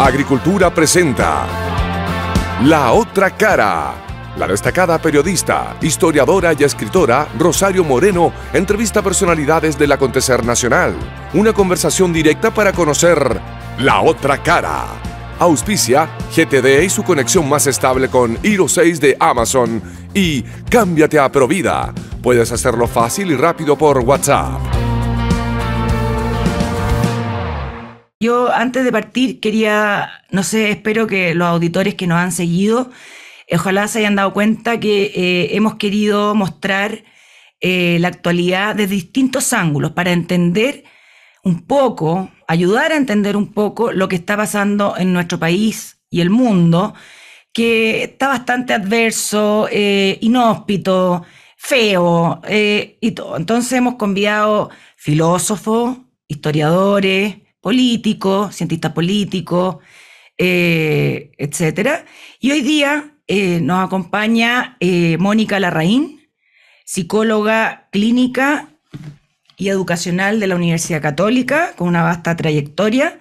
Agricultura presenta La otra cara. La destacada periodista, historiadora y escritora Rosario Moreno entrevista personalidades del acontecer nacional. Una conversación directa para conocer la otra cara. Auspicia GTD y su conexión más estable con Hero 6 de Amazon y Cámbiate a Provida. Puedes hacerlo fácil y rápido por WhatsApp. Yo antes de partir quería, no sé, espero que los auditores que nos han seguido, eh, ojalá se hayan dado cuenta que eh, hemos querido mostrar eh, la actualidad desde distintos ángulos para entender un poco, ayudar a entender un poco lo que está pasando en nuestro país y el mundo, que está bastante adverso, inhóspito, feo y todo. Entonces hemos convidado filósofos, historiadores, político, cientista político, eh, etcétera. Y hoy día eh, nos acompaña eh, Mónica Larraín, psicóloga clínica y educacional de la Universidad Católica, con una vasta trayectoria,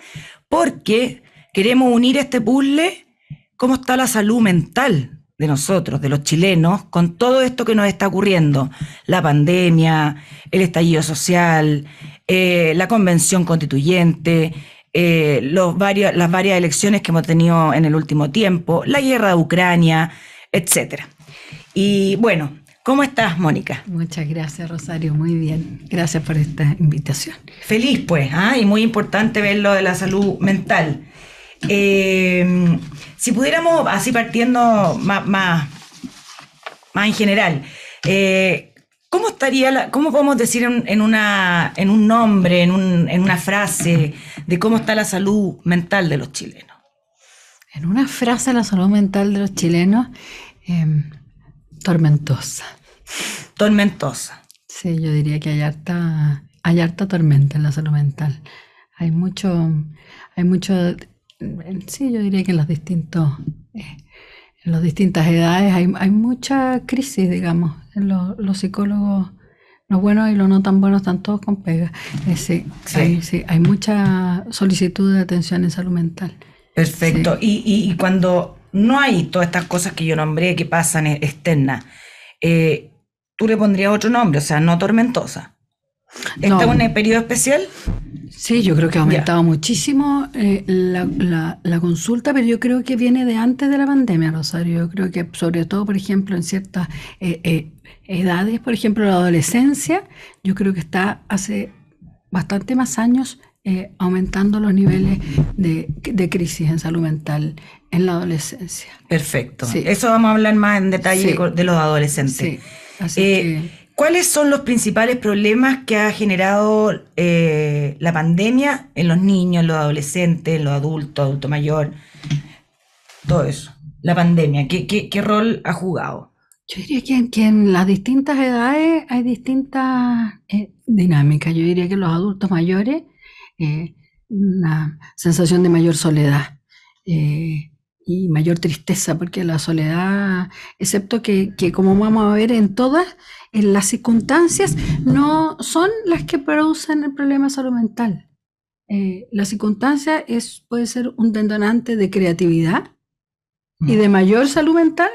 porque queremos unir este puzzle, cómo está la salud mental de nosotros, de los chilenos, con todo esto que nos está ocurriendo, la pandemia, el estallido social, eh, la convención constituyente, eh, las varias elecciones que hemos tenido en el último tiempo, la guerra de Ucrania, etc. Y bueno, ¿Cómo estás, Mónica? Muchas gracias, Rosario. Muy bien. Gracias por esta invitación. Feliz, pues, ¿ah? y muy importante ver lo de la salud mental. Eh, si pudiéramos, así partiendo más, más, en general, eh, ¿cómo estaría, cómo podemos decir en, una, en un nombre, en, una frase, de cómo está la salud mental de los chilenos? En una frase, la salud mental de los chilenos, em, tormentosa. Tormentosa. Sí, yo diría que hay harta, hay harta tormenta en la salud mental. Hay mucho, hay mucho sí, yo diría que en, los distintos, eh, en las distintas edades hay, mucha crisis, digamos. Los, los psicólogos, los buenos y los no tan buenos, están todos con pega. sí, sí, hay mucha solicitud de atención en salud mental. Perfecto. Y, cuando no hay todas estas cosas que yo nombré que pasan e-, externas, eh, tú le pondrías otro nombre, o sea, no tormentosa. ¿Está en un periodo especial? Sí, yo creo que ha aumentado muchísimo eh, la, consulta, pero yo creo que viene de antes de la pandemia, Rosario. Yo creo que sobre todo, por ejemplo, en ciertas eh, eh, edades, por ejemplo, la adolescencia, yo creo que está hace bastante más años aumentando los niveles de, crisis en salud mental en la adolescencia. Perfecto. Eso vamos a hablar más en detalle de los adolescentes. Sí. Así que... ¿Cuáles son los principales problemas que ha generado eh, la pandemia en los niños, los adolescentes, en los adultos, adulto mayor? Todo eso. La pandemia, ¿qué, rol ha jugado? Yo diría que, en las distintas edades hay distintas eh, dinámicas. Yo diría que los adultos mayores, eh, una sensación de mayor soledad y mayor tristeza, porque la soledad, excepto que, como vamos a ver en todas, en las circunstancias, no son las que producen el problema salud mental. Eh, la circunstancia es, puede ser un detonante de creatividad y mm. de mayor salud mental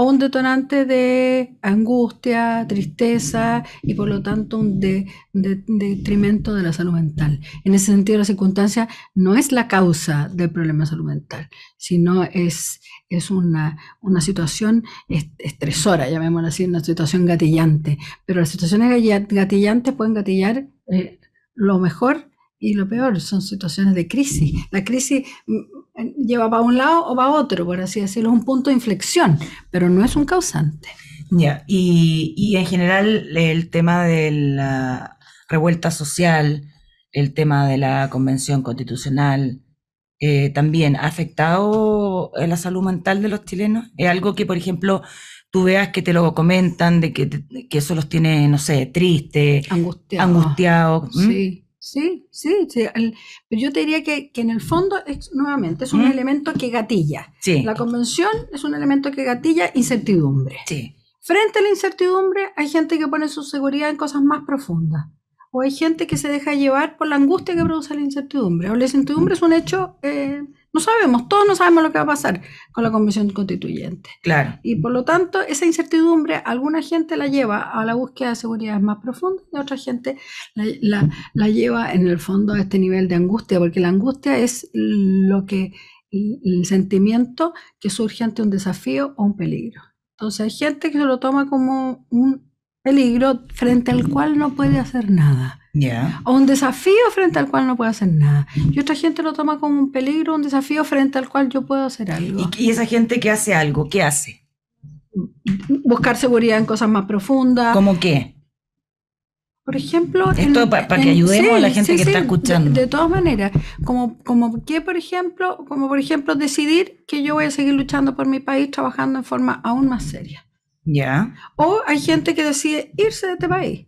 o un detonante de angustia, tristeza y por lo tanto un de, detrimento de la salud mental. En ese sentido, la circunstancia no es la causa del problema de salud mental, sino es, es una, situación estresora, llamémosla así, una situación gatillante. Pero las situaciones gatillantes pueden gatillar eh, lo mejor y lo peor son situaciones de crisis. La crisis lleva para un lado o para otro, por así decirlo, es un punto de inflexión, pero no es un causante. Ya, y, y, en general el tema de la revuelta social, el tema de la convención constitucional, eh, también ha afectado eh, la salud mental de los chilenos. Es algo que, por ejemplo, tú veas que te lo comentan, de que, que eso los tiene, no sé, tristes, angustiados. Angustiado, ¿Mm? Sí. Sí, sí, sí. pero pues yo te diría que, en el fondo es nuevamente es un elemento que gatilla. La convención es un elemento que gatilla incertidumbre. sí. Frente a la incertidumbre hay gente que pone su seguridad en cosas más profundas. O hay gente que se deja llevar por la angustia que produce la incertidumbre. O la incertidumbre es un hecho eh, no sabemos, todos no sabemos lo que va a pasar con la Comisión constituyente. Claro. Y por lo tanto, esa incertidumbre, alguna gente la lleva a la búsqueda de seguridades más profundas y otra gente la, lleva en el fondo a este nivel de angustia, porque la angustia es lo que el, el sentimiento que surge ante un desafío o un peligro. Entonces hay gente que se lo toma como un peligro frente al cual no puede hacer nada. O un desafío frente al cual no puedo hacer nada. Y otra gente lo toma como un peligro, un desafío frente al cual yo puedo hacer algo. ¿Y, esa gente que hace algo, qué hace? Buscar seguridad en cosas más profundas. ¿Cómo qué? Por ejemplo... Esto para, que ayudemos a la gente que está escuchando. De, todas maneras, como, como por ejemplo, como por ejemplo decidir que yo voy a seguir luchando por mi país trabajando en forma aún más seria. Ya. O hay gente que decide irse de este país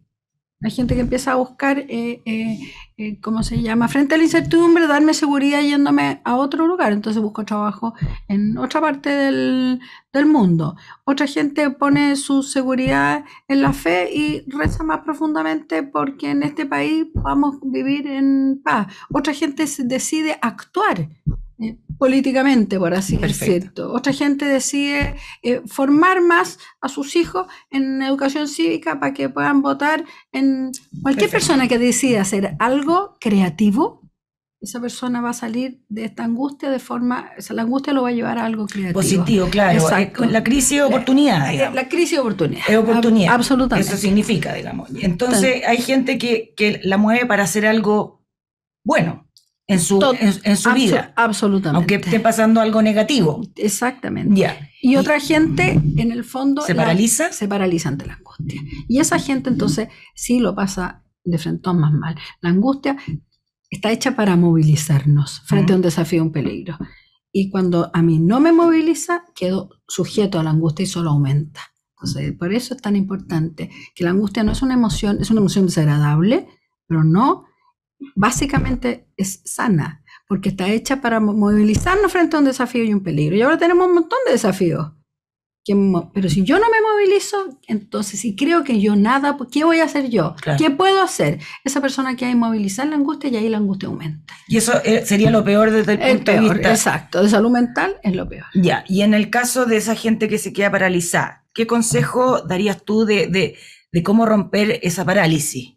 la gente que empieza a buscar, eh, eh, eh, ¿cómo se llama? Frente a la incertidumbre, darme seguridad yéndome a otro lugar. Entonces busco trabajo en otra parte del, del mundo. Otra gente pone su seguridad en la fe y reza más profundamente porque en este país vamos a vivir en paz. Otra gente decide actuar políticamente, por así decirlo. Otra gente decide eh, formar más a sus hijos en educación cívica para que puedan votar en cualquier persona que decide hacer algo creativo. Esa persona va a salir de esta angustia de forma, la angustia lo va a llevar a algo creativo. Positivo, claro. La crisis es oportunidad. Eh, la crisis de oportunidad. Es oportunidad. Eso significa, digamos. Entonces, hay gente que, que la mueve para hacer algo bueno en su, en, su vida. Absolutamente. Aunque esté pasando algo negativo. Exactamente. ya Y, otra gente, en el fondo. ¿Se paraliza? Se paraliza ante la angustia. Y esa gente, entonces, sí lo pasa de frente más mal. La angustia está hecha para movilizarnos frente a un mm. desafío, un peligro. Y cuando a mí no me moviliza, quedo sujeto a la angustia y solo aumenta. Entonces, por eso es tan importante que la angustia no es una emoción, es una emoción desagradable, pero no básicamente es sana, porque está hecha para movilizarnos frente a un desafío y un peligro. Y ahora tenemos un montón de desafíos. Pero si yo no me movilizo, entonces si creo que yo nada, pues, ¿qué voy a hacer yo? ¿Qué puedo hacer? Esa persona que hay movilizar la angustia y ahí la angustia aumenta. Y eso eh, sería lo peor desde el, punto de vista. Exacto, de salud mental es lo peor. Ya, y en el caso de esa gente que se queda paralizada, ¿qué consejo darías tú de cómo romper esa parálisis?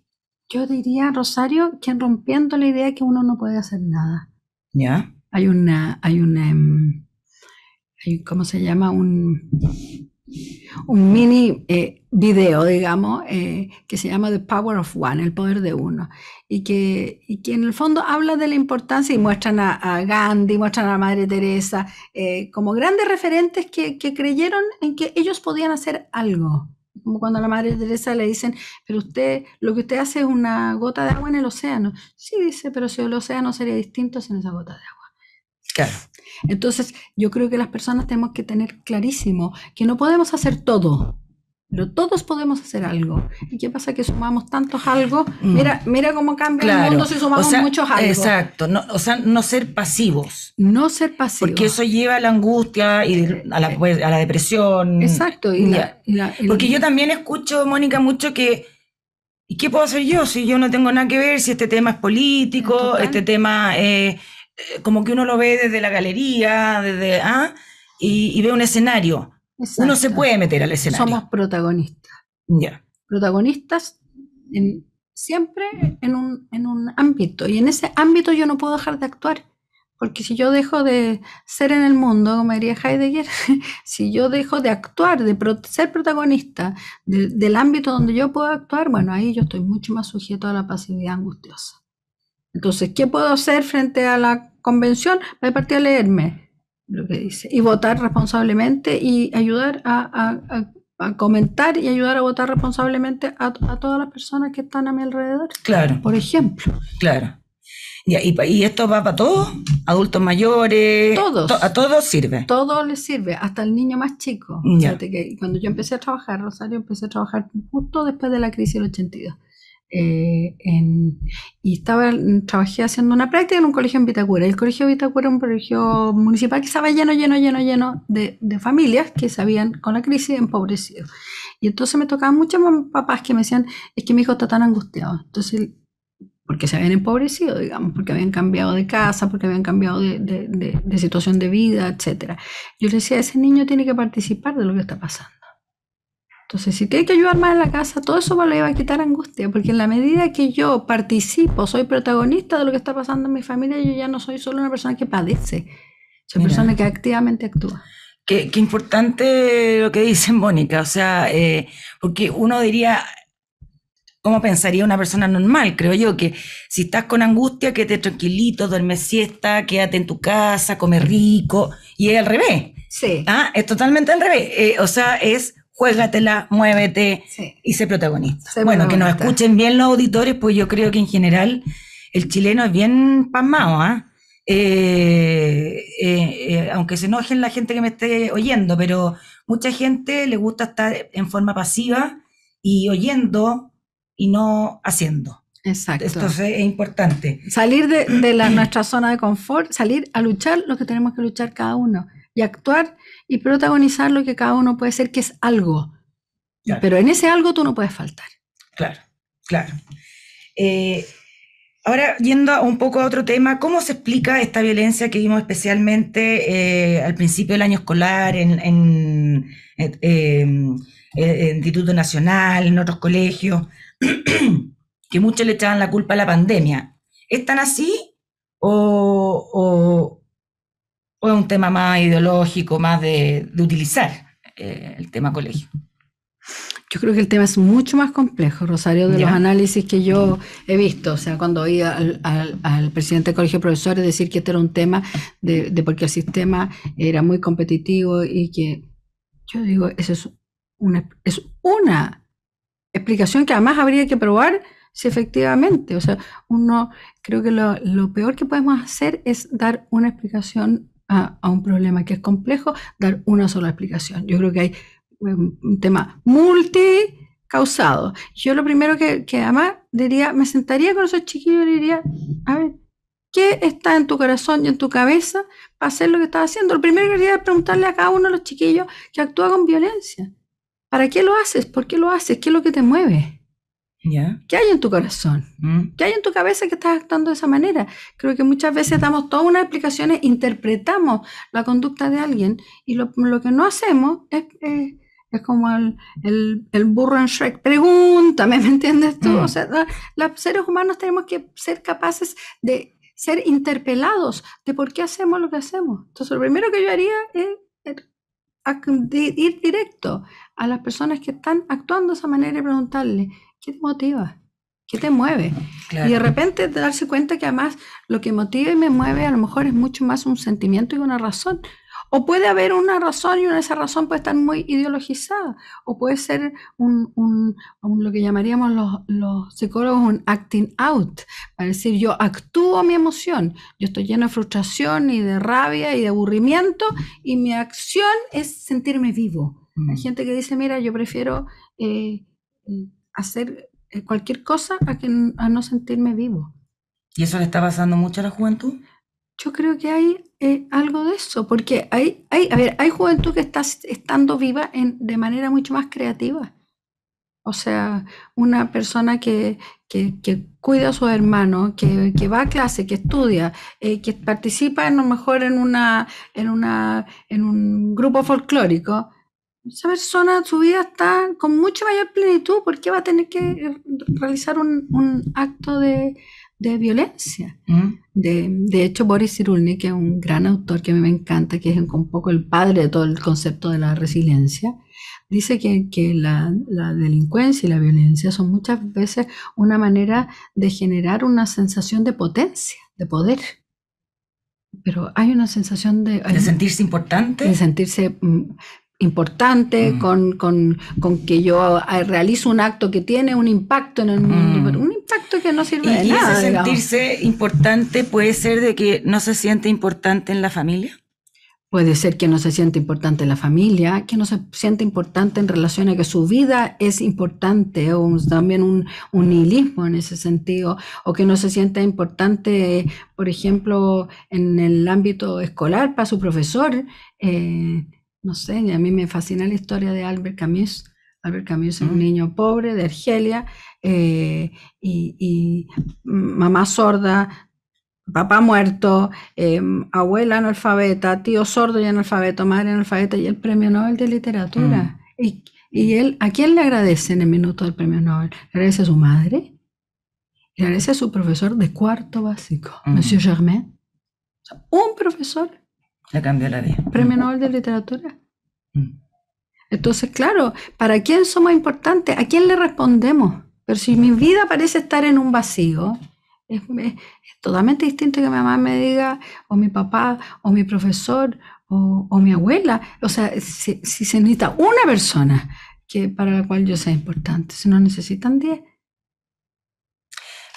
Yo diría, Rosario, que rompiendo la idea que uno no puede hacer nada. ¿Ya? Hay una, hay una, em, ¿cómo se llama? Un, un mini eh, video, digamos, eh, que se llama The Power of One, el poder de uno, y que, y que en el fondo habla de la importancia y muestran a, Gandhi, muestran a la Madre Teresa, eh, como grandes referentes que, que, creyeron en que ellos podían hacer algo como cuando a la Madre Teresa le dicen, pero usted, lo que usted hace es una gota de agua en el océano. Sí, dice, pero si el océano sería distinto sin esa gota de agua. Claro. Entonces, yo creo que las personas tenemos que tener clarísimo que no podemos hacer todo. Pero todos podemos hacer algo. ¿Y qué pasa que sumamos tantos algo? Mm. Mira, mira cómo cambia el mundo si sumamos muchos algo. Exacto. No, o sea, no ser pasivos. No ser pasivos. Porque eso lleva a la angustia y a la, pues, a depresión. Exacto. Porque yo también escucho, Mónica, mucho que ¿y qué puedo hacer yo si yo no tengo nada que ver, si este tema es político, este tema, eh, como que uno lo ve desde la galería, desde, ¿ah? y, ve un escenario. Uno se puede meter al escenario. Somos protagonistas. Ya. Protagonistas siempre en un, en un ámbito. Y en ese ámbito yo no puedo dejar de actuar. Porque si yo dejo de ser en el mundo, como diría Heidegger, si yo dejo de actuar, de ser protagonista del ámbito donde yo puedo actuar, bueno, ahí yo estoy mucho más sujeto a la pasividad angustiosa. Entonces, ¿qué puedo hacer frente a la convención? Voy a partir a leerme lo que dice. Y votar responsablemente y ayudar a, comentar y ayudar a votar responsablemente a, todas las personas que están a mi alrededor. Claro. Por ejemplo. Claro. Y, y, y esto va para todos, adultos mayores. Todos. a todos sirve. Todo les sirve, hasta el niño más chico. Fíjate que cuando yo empecé a trabajar, Rosario, empecé a trabajar justo después de la crisis del 82. Eh, y estaba, trabajé haciendo una práctica en un colegio en Vitacura. El colegio de Vitacura era un colegio municipal que estaba lleno, lleno, lleno, lleno de, familias que se habían con la crisis empobrecido. Y entonces me tocaban muchos papás que me decían, es que mi hijo está tan angustiado. Entonces porque se habían empobrecido, digamos, porque habían cambiado de casa, porque habían cambiado de, situación de vida, etc. Yo les decía, ese niño tiene que participar de lo que está pasando. Entonces, si tiene que ayudar más en la casa, todo eso le va a quitar angustia, porque en la medida que yo participo, soy protagonista de lo que está pasando en mi familia, yo ya no soy solo una persona que padece, soy una persona que activamente actúa. Qué, qué, importante lo que dicen, Mónica, o sea, eh, porque uno diría, ¿cómo pensaría una persona normal? Creo yo que si estás con angustia, quédate tranquilito, duerme siesta, quédate en tu casa, come rico, y es al revés. Sí. Ah, es totalmente al revés. Eh, o sea, es juégatela, muévete y sé protagonista. bueno, que nos escuchen bien los auditores, pues yo creo que en general el chileno es bien pasmado, ¿ah? Eh, eh, eh, aunque se enojen la gente que me esté oyendo, pero mucha gente le gusta estar en forma pasiva y oyendo y no haciendo. Exacto. Entonces es importante. Salir de, la, nuestra zona de confort, salir a luchar lo que tenemos que luchar cada uno y actuar y protagonizar lo que cada uno puede ser, que es algo. Pero en ese algo tú no puedes faltar. Claro, claro. Eh, ahora, yendo un poco a otro tema, ¿cómo se explica esta violencia que vimos especialmente eh, al principio del año escolar en, el eh, em, Instituto Nacional, en otros colegios, que muchos le echaban la culpa a la pandemia? están así o o es un tema más ideológico, más de, utilizar eh, el tema colegio? Yo creo que el tema es mucho más complejo, Rosario, de los análisis que yo he visto. O sea, cuando oí al, al, presidente del Colegio de Profesores decir que este era un tema de, porque el sistema era muy competitivo y que yo digo, eso es una, es una explicación que además habría que probar si efectivamente, o sea, uno creo que lo, lo peor que podemos hacer es dar una explicación a, un problema que es complejo dar una sola explicación. Yo creo que hay eh, un tema multicausado. Yo lo primero que, además diría, me sentaría con esos chiquillos y diría, a ver, ¿qué está en tu corazón y en tu cabeza para hacer lo que estás haciendo? Lo primero que haría es preguntarle a cada uno de los chiquillos que actúa con violencia. ¿Para qué lo haces? ¿Por qué lo haces? ¿Qué es lo que te mueve? ¿Qué hay en tu corazón? ¿Mm? ¿Qué hay en tu cabeza que estás actuando de esa manera? Creo que muchas veces damos todas unas explicaciones, interpretamos la conducta de alguien y lo, que no hacemos es, es, como el, el, burro en Shrek. Pregúntame, ¿me entiendes tú? Mm. O sea, los seres humanos tenemos que ser capaces de ser interpelados de por qué hacemos lo que hacemos. Entonces, lo primero que yo haría es, es ir directo a las personas que están actuando de esa manera y preguntarle, ¿Qué te motiva? ¿Qué te mueve? Y de repente darse cuenta que además lo que motiva y me mueve a lo mejor es mucho más un sentimiento y una razón. O puede haber una razón y una, esa razón puede estar muy ideologizada. O puede ser un, lo que llamaríamos los, psicólogos un acting out. Es decir, yo actúo mi emoción. Yo estoy lleno de frustración y de rabia y de aburrimiento. Y mi acción es sentirme vivo. Hay mm. gente que dice, mira, yo prefiero... Eh, eh, hacer eh, cualquier cosa a, que, no sentirme vivo. ¿Y eso le está pasando mucho a la juventud? Yo creo que hay eh, algo de eso, porque hay, a ver, hay juventud que está estando viva en, de manera mucho más creativa. O sea, una persona que, cuida a su hermano que, va a clase, que estudia, eh, que participa a lo mejor en, una, en, en un grupo folclórico, esa persona, su vida está con mucha mayor plenitud, ¿por qué va a tener que eh, realizar un, un acto de, de violencia? Mm. De, de, hecho, Boris Cyrulnik, que es un gran autor que a mí me encanta, que es un poco el padre de todo el concepto de la resiliencia, dice que, que la, la, delincuencia y la violencia son muchas veces una manera de generar una sensación de potencia, de poder. Pero hay una sensación de... de sentirse importante. De sentirse mm, importante, mm. con, que yo ah, realizo un acto que tiene un impacto en el mm. mundo, pero un impacto que no sirve de nada. Ese sentirse importante puede ser de que no se siente importante en la familia? Puede ser que no se siente importante en la familia, que no se siente importante en relación a que su vida es importante, o también un, nihilismo en ese sentido, o que no se sienta importante, por ejemplo, en el ámbito escolar para su profesor. Eh, no sé, a mí me fascina la historia de Albert Camus. Albert Camus es un niño pobre de Argelia eh, y, mamá sorda, papá muerto, eh, abuela analfabeta, tío sordo y analfabeto, madre analfabeta y el premio Nobel de literatura. Mm. Y, él, ¿a quién le agradece en el minuto del premio Nobel? ¿Le agradece a su madre? ¿Le agradece a su profesor de cuarto básico, Monsieur Germain? un profesor le cambió la vida. Premio mm. Nobel de Literatura. Mm. Entonces, claro, ¿para quién somos importantes? ¿A quién le respondemos? Pero si mi vida parece estar en un vacío, es, totalmente distinto que mi mamá me diga, o mi papá, o mi profesor, o, mi abuela. O sea, si, se necesita una persona que, para la cual yo sea importante, si no necesitan diez.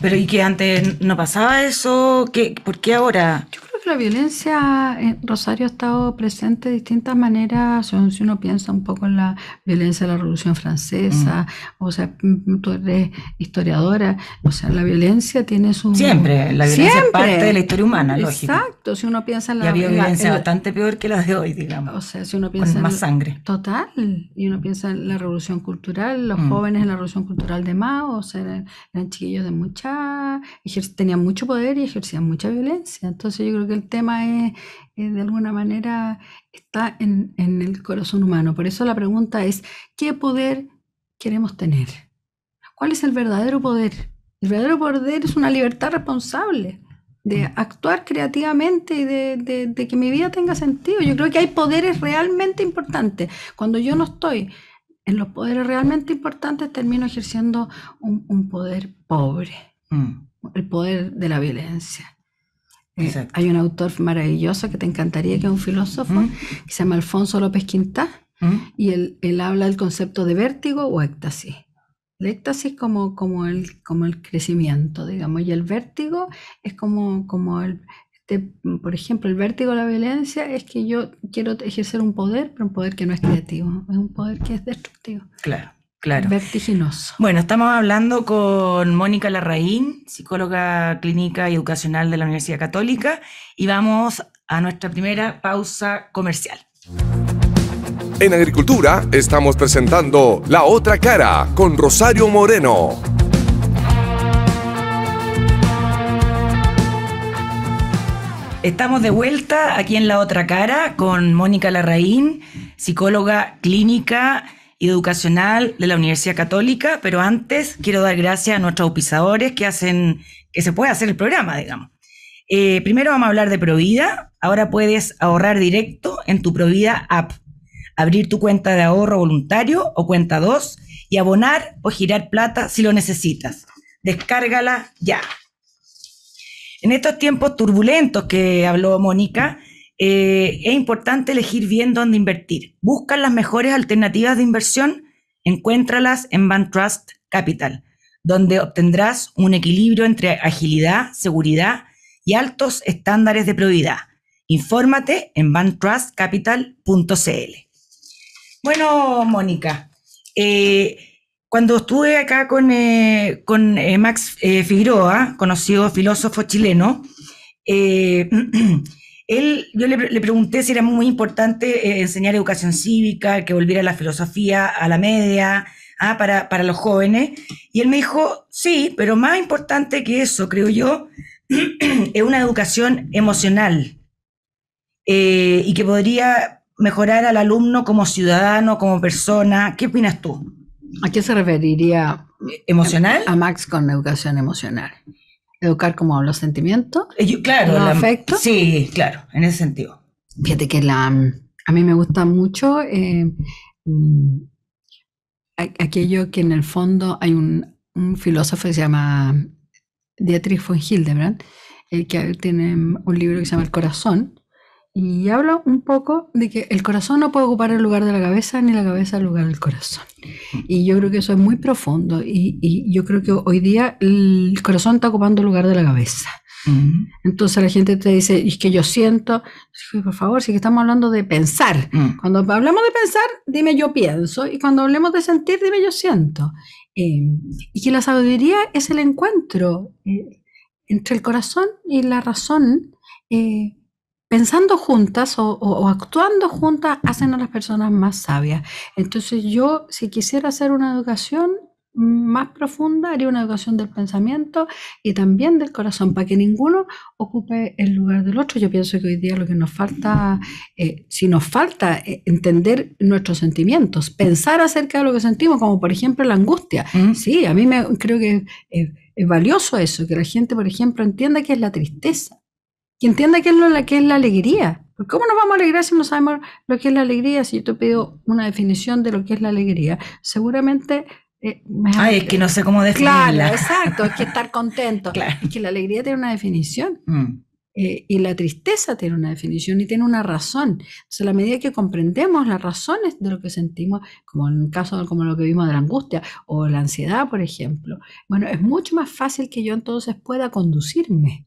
Pero ¿y que antes no pasaba eso? ¿Por qué ahora? Yo creo la violencia en Rosario ha estado presente de distintas maneras. Si uno piensa un poco en la violencia de la Revolución Francesa, mm. o sea, mm, tú eres historiadora, o sea, la violencia tiene su... Siempre, la violencia es parte de la historia humana, lógico. Exacto, si uno piensa en la... violencia bastante peor que la de hoy, digamos. O sea, si uno piensa... más sangre. Total, y uno piensa en la Revolución Cultural, los mm. jóvenes en la Revolución Cultural de Mao, o sea, eran, eran chiquillos de mucha... tenían mucho poder y ejercían mucha violencia. Entonces yo creo que el tema es, eh, de alguna manera, está en, el corazón humano. Por eso la pregunta es, ¿qué poder queremos tener? ¿Cuál es el verdadero poder? El verdadero poder es una libertad responsable de mm. actuar creativamente y de, que mi vida tenga sentido. Yo creo que hay poderes realmente importantes. Cuando yo no estoy en los poderes realmente importantes, termino ejerciendo un, poder pobre, mm. el poder de la violencia, hay un autor maravilloso que te encantaría, que es un filósofo, ¿Mm? que se llama Alfonso López Quintá, ¿Mm? y él, habla del concepto de vértigo o éxtasis. El éxtasis como, como, el, como el crecimiento, digamos, y el vértigo es como, como el, este, por ejemplo, el vértigo de la violencia es que yo quiero ejercer un poder, pero un poder que no es creativo, es un poder que es destructivo. Claro. Vertiginoso. Bueno, estamos hablando con Mónica Larraín, psicóloga clínica y educacional de la Universidad Católica, y vamos a nuestra primera pausa comercial. En Agricultura estamos presentando La Otra Cara con Rosario Moreno. Estamos de vuelta aquí en La Otra Cara con Mónica Larraín, psicóloga clínica educacional de la Universidad Católica, pero antes quiero dar gracias a nuestros auspiciadores que hacen que se pueda hacer el programa, digamos. Eh, primero vamos a hablar de Provida. Ahora puedes ahorrar directo en tu Provida app, abrir tu cuenta de ahorro voluntario o cuenta 2 y abonar o girar plata si lo necesitas. Descárgala ya. En estos tiempos turbulentos que habló Mónica, eh, es importante elegir bien dónde invertir. Busca las mejores alternativas de inversión, encuéntralas en Bantrust Capital, donde obtendrás un equilibrio entre agilidad, seguridad y altos estándares de probidad. Infórmate en bantrustcapital.cl. Bueno, Mónica, eh, cuando estuve acá con, eh, con Max Figueroa, conocido filósofo chileno, Él, yo le, pregunté si era muy importante eh, enseñar educación cívica, que volviera la filosofía a la media, ah, para, los jóvenes, y él me dijo, sí, pero más importante que eso, creo yo, es una educación emocional eh, y que podría mejorar al alumno como ciudadano, como persona. ¿Qué opinas tú? ¿A qué se referiría? ¿Emocional? a Max con educación emocional. Educar como los sentimientos. Eh, yo, claro, Sí, claro, en ese sentido. Fíjate que la, a mí me gusta mucho eh, mm, aquello que en el fondo hay un, filósofo que se llama Dietrich von Hildebrand, el eh, que tiene un libro que se llama El Corazón, y habla un poco de que el corazón no puede ocupar el lugar de la cabeza, ni la cabeza el lugar del corazón. Y yo creo que eso es muy profundo. Y, yo creo que hoy día el corazón está ocupando el lugar de la cabeza. Entonces la gente te dice, es que yo siento, por favor, si que estamos hablando de pensar. Mm. Cuando hablamos de pensar, dime yo pienso, y cuando hablemos de sentir, dime yo siento. Eh, y que la sabiduría es el encuentro eh, entre el corazón y la razón. Eh, pensando juntas o, actuando juntas hacen a las personas más sabias. Entonces yo, si quisiera hacer una educación más profunda, haría una educación del pensamiento y también del corazón, para que ninguno ocupe el lugar del otro. Yo pienso que hoy día lo que nos falta, eh, si nos falta eh, entender nuestros sentimientos, pensar acerca de lo que sentimos, como por ejemplo la angustia. Mm. Sí, a mí me creo que... es valioso eso, que la gente, por ejemplo, entienda que es la tristeza, que entienda qué es, lo, qué es la alegría. ¿Cómo nos vamos a alegrar si no sabemos lo que es la alegría? Si yo te pido una definición de lo que es la alegría, seguramente... Eh, Ay, es que no sé cómo definirla. Claro, exacto, es que estar contento. Claro. Es que la alegría tiene una definición. Mm. Eh, y la tristeza tiene una definición y tiene una razón. sea, a la medida que comprendemos las razones de lo que sentimos, como en el caso como lo que vimos de la angustia o la ansiedad, por ejemplo, bueno, es mucho más fácil que yo entonces pueda conducirme.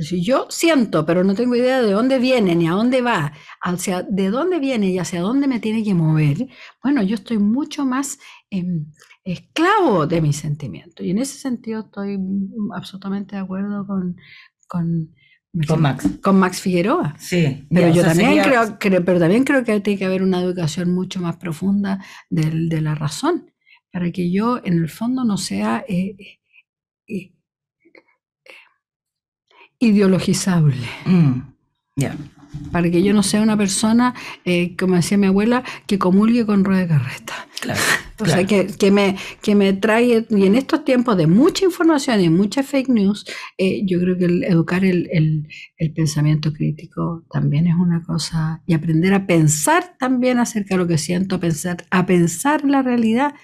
Si yo siento, pero no tengo idea de dónde viene ni a dónde va, hacia, de dónde viene y hacia dónde me tiene que mover, bueno, yo estoy mucho más em, esclavo de mis sentimiento. Y en ese sentido estoy absolutamente de acuerdo con, Max. Figueroa. Sí. Pero yo también, creo, creo, pero también creo que tiene que haber una educación mucho más profunda de la razón, para que yo en el fondo no sea eh, eh, ideologizable. Mm, ya. Para que yo no sea una persona, eh, como decía mi abuela, que comulgue con rueda de carreta. Claro, o sea, que, que, me, que me trae, y en estos tiempos de mucha información y mucha fake news, eh, yo creo que educar el, el, el, pensamiento crítico también es una cosa, y aprender a pensar también acerca de lo que siento, a pensar, a pensar la realidad,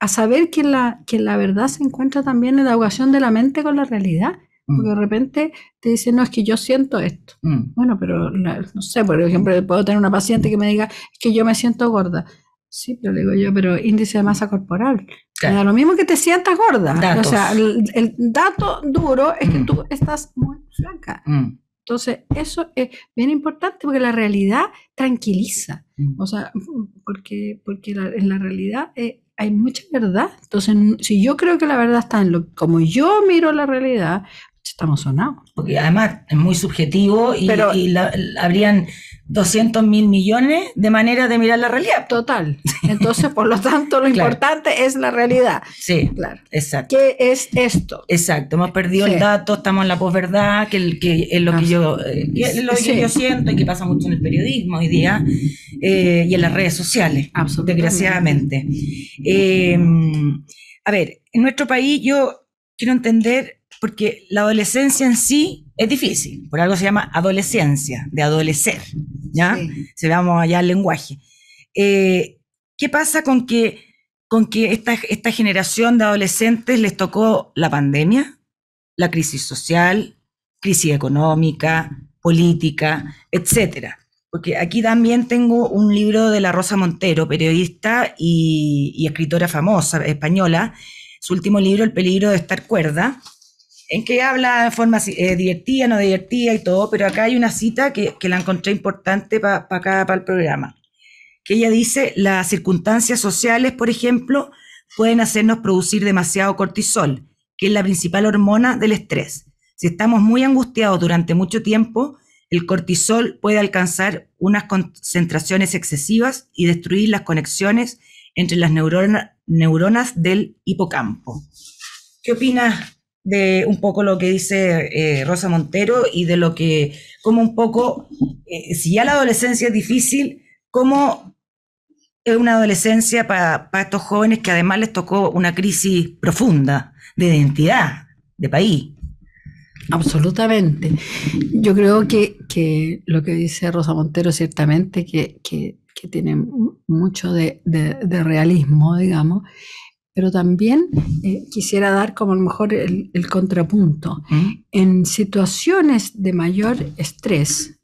a saber que la, que la verdad se encuentra también en la educación de la mente con la realidad. Porque mm. de repente te dicen, no, es que yo siento esto. Mm. Bueno, pero no sé, por ejemplo, puedo tener una paciente que me diga, es que yo me siento gorda. Sí, pero digo yo, pero índice de masa corporal. O lo mismo que te sientas gorda. O sea, el, dato duro es que mm. tú estás muy flaca. Entonces, eso es bien importante porque la realidad tranquiliza. O sea, porque, porque en la realidad eh, hay mucha verdad. Entonces, si yo creo que la verdad está en lo, como yo miro la realidad, estamos sonados. Porque además es muy subjetivo y, habrían 200 mil millones de maneras de mirar la realidad. Total. Entonces, por lo tanto, lo importante es la realidad. Sí, claro. Exacto. ¿Qué es esto? Exacto. Hemos perdido el dato, estamos en la posverdad, que, que es lo que yo, eh, lo yo siento y que pasa mucho en el periodismo hoy día eh, y en las redes sociales, Absolutamente. desgraciadamente. Eh, a ver, en nuestro país yo quiero entender porque la adolescencia en sí es difícil, por algo se llama adolescencia, de adolecer, ¿ya? Se Si vamos allá al lenguaje. Eh, ¿Qué pasa con que, con que esta, esta generación de adolescentes les tocó la pandemia, la crisis social, crisis económica, política, etcétera? Porque aquí también tengo un libro de la Rosa Montero, periodista y, y escritora famosa española, su último libro, El peligro de estar cuerda, en que habla de forma eh, divertida, no divertida y todo, pero acá hay una cita que, la encontré importante para para el programa, que ella dice, las circunstancias sociales, por ejemplo, pueden hacernos producir demasiado cortisol, que es la principal hormona del estrés. Si estamos muy angustiados durante mucho tiempo, el cortisol puede alcanzar unas concentraciones excesivas y destruir las conexiones entre las neuronas del hipocampo. ¿Qué opinas de un poco lo que dice eh, Rosa Montero y de lo que, como un poco, eh, si ya la adolescencia es difícil, ¿cómo es una adolescencia para estos jóvenes que además les tocó una crisis profunda de identidad, de país? Absolutamente. Yo creo que, lo que dice Rosa Montero ciertamente, que, tiene mucho de, de realismo, digamos, pero también eh, quisiera dar como a lo mejor el, contrapunto. ¿Mm? En situaciones de mayor estrés,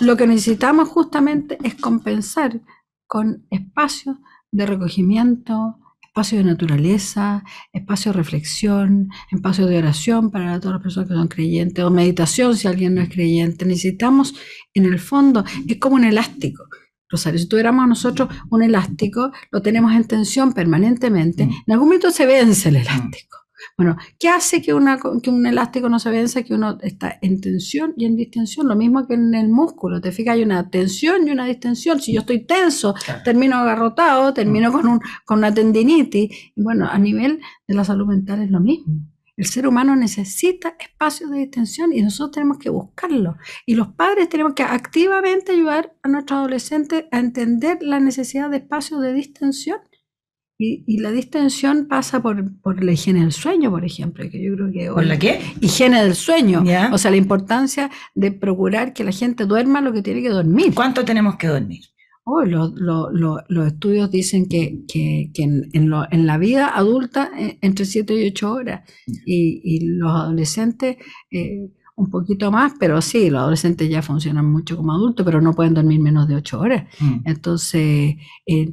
lo que necesitamos justamente es compensar con espacios de recogimiento, espacios de naturaleza, espacios de reflexión, espacios de oración para todas las personas que son creyentes, o meditación si alguien no es creyente. Necesitamos, en el fondo, es como un elástico. Rosario, si tuviéramos nosotros un elástico, lo tenemos en tensión permanentemente, mm. en algún momento se vence el mm. elástico. Bueno, ¿qué hace que, un elástico no se vence? Que uno está en tensión y en distensión, lo mismo que en el músculo. Te fijas, hay una tensión y una distensión. Si yo estoy tenso, termino agarrotado, termino mm. con, con una tendinitis. bueno, a nivel de la salud mental es lo mismo. El ser humano necesita espacios de distensión y nosotros tenemos que buscarlos. Y los padres tenemos que activamente ayudar a nuestro adolescente a entender la necesidad de espacios de distensión. Y, la distensión pasa por, por, la higiene del sueño, por ejemplo, que yo creo que... ¿Por la qué? Higiene del sueño. O sea, la importancia de procurar que la gente duerma lo que tiene que dormir. ¿Cuánto tenemos que dormir? Oh, los estudios dicen que, en, la vida adulta eh, entre 7 y 8 horas y, los adolescentes eh, un poquito más, pero sí, los adolescentes ya funcionan mucho como adultos, pero no pueden dormir menos de 8 horas. Mm. Entonces, eh,